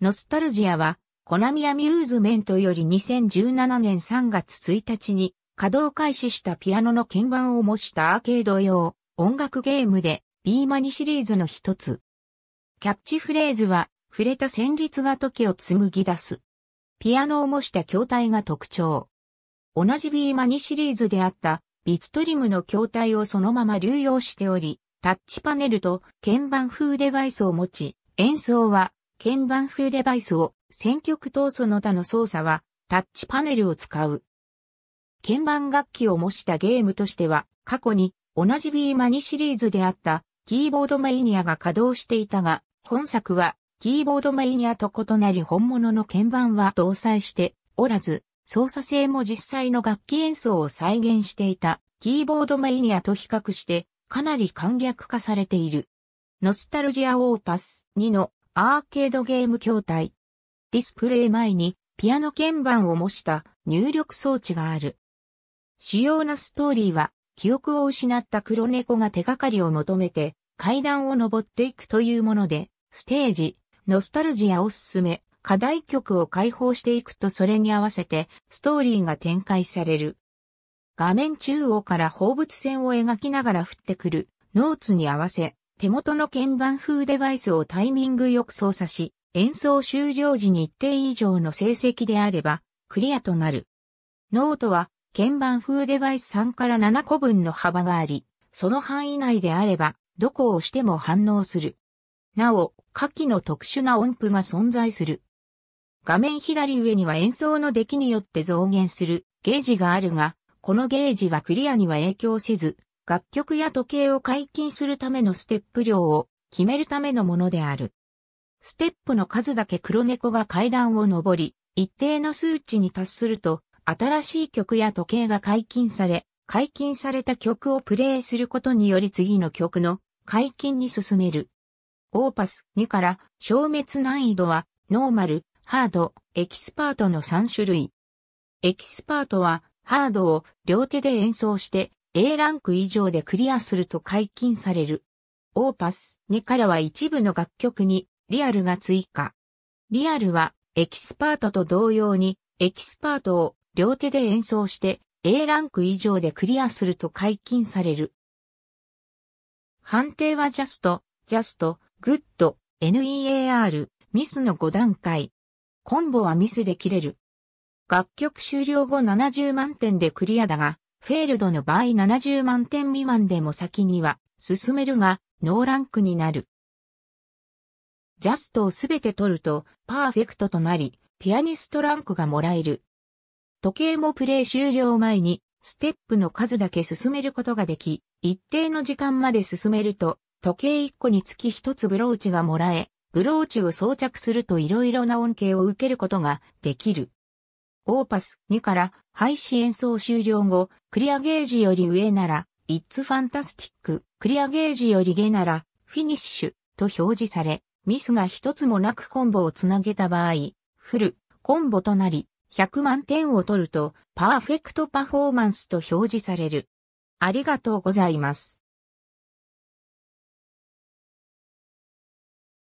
ノスタルジアは、コナミアミューズメントより2017年3月1日に稼働開始したピアノの鍵盤を模したアーケード用音楽ゲームで B マニシリーズの一つ。キャッチフレーズは、触れた旋律が時を紡ぎ出す。ピアノを模した筐体が特徴。同じ B マニシリーズであったビツトリムの筐体をそのまま流用しており、タッチパネルと鍵盤風デバイスを持ち、演奏は鍵盤風デバイスを選曲等その他の操作はタッチパネルを使う。鍵盤楽器を模したゲームとしては過去に同じビーマニシリーズであったキーボードマイニアが稼働していたが本作はキーボードマイニアと異なり本物の鍵盤は搭載しておらず操作性も実際の楽器演奏を再現していたキーボードマイニアと比較してかなり簡略化されている。ノスタルジアオーパス2のアーケードゲーム筐体。ディスプレイ前にピアノ鍵盤を模した入力装置がある。主要なストーリーは、記憶を失った黒猫が手がかりを求めて階段を登っていくというもので、ステージ、ノスタルジアを進め、課題曲を解放していくとそれに合わせてストーリーが展開される。画面中央から放物線を描きながら降ってくるノーツに合わせ、手元の鍵盤風デバイスをタイミングよく操作し、演奏終了時に一定以上の成績であれば、クリアとなる。ノートは、鍵盤風デバイス3から7個分の幅があり、その範囲内であれば、どこを押しても反応する。なお、下記の特殊な音符が存在する。画面左上には演奏の出来によって増減するゲージがあるが、このゲージはクリアには影響せず、楽曲や時計を解禁するためのステップ量を決めるためのものである。ステップの数だけ黒猫が階段を上り、一定の数値に達すると、新しい曲や時計が解禁され、解禁された曲をプレイすることにより次の曲の解禁に進める。オーパス2から消滅難易度はノーマル、ハード、エキスパートの3種類。エキスパートはハードを両手で演奏して A ランク以上でクリアすると解禁される。オーパス2からは一部の楽曲にリアルが追加。リアルはエキスパートと同様にエキスパートを両手で演奏して A ランク以上でクリアすると解禁される。判定はジャスト、ジャスト、グッド、NEAR、ミスの5段階。コンボはミスで切れる。楽曲終了後70万点でクリアだが、フェールドの場合70万点未満でも先には進めるが、ノーランクになる。ジャストをすべて取ると、パーフェクトとなり、ピアニストランクがもらえる。時計もプレイ終了前に、ステップの数だけ進めることができ、一定の時間まで進めると、時計1個につき1つブローチがもらえ、ブローチを装着すると色々な恩恵を受けることができる。オーパス2から廃止演奏終了後、クリアゲージより上なら、It's Fantastic、クリアゲージより下なら、フィニッシュと表示され、ミスが一つもなくコンボをつなげた場合、フル、コンボとなり、100万点を取ると、パーフェクトパフォーマンスと表示される。ありがとうございます。